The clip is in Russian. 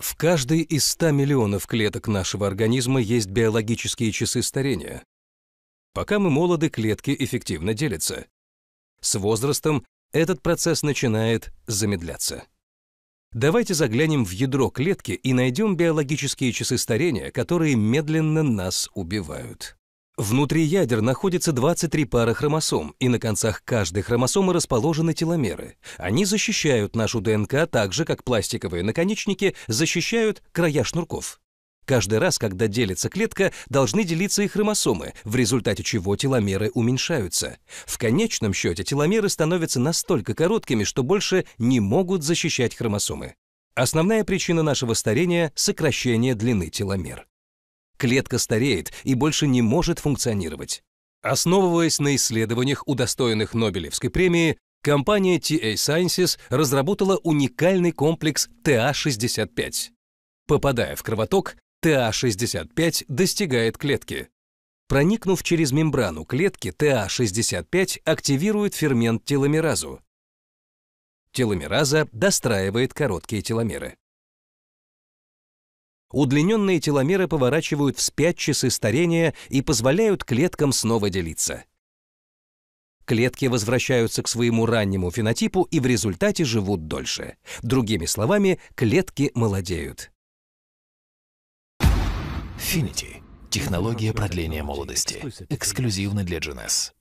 В каждой из 100 миллионов клеток нашего организма есть биологические часы старения. Пока мы молоды, клетки эффективно делятся. С возрастом этот процесс начинает замедляться. Давайте заглянем в ядро клетки и найдем биологические часы старения, которые медленно нас убивают. Внутри ядер находится 23 пары хромосом, и на концах каждой хромосомы расположены теломеры. Они защищают нашу ДНК так же, как пластиковые наконечники защищают края шнурков. Каждый раз, когда делится клетка, должны делиться и хромосомы, в результате чего теломеры уменьшаются. В конечном счете теломеры становятся настолько короткими, что больше не могут защищать хромосомы. Основная причина нашего старения – сокращение длины теломер клетка стареет и больше не может функционировать. Основываясь на исследованиях, удостоенных Нобелевской премии, компания TA а Sciences разработала уникальный комплекс TA-65. А Попадая в кровоток, TA-65 а достигает клетки. Проникнув через мембрану клетки, TA-65 активирует фермент теломеразу. Теломераза достраивает короткие теломеры. Удлиненные теломеры поворачивают вспять часы старения и позволяют клеткам снова делиться. Клетки возвращаются к своему раннему фенотипу и в результате живут дольше. Другими словами, клетки молодеют. Finity – технология продления молодости, эксклюзивно для GNS.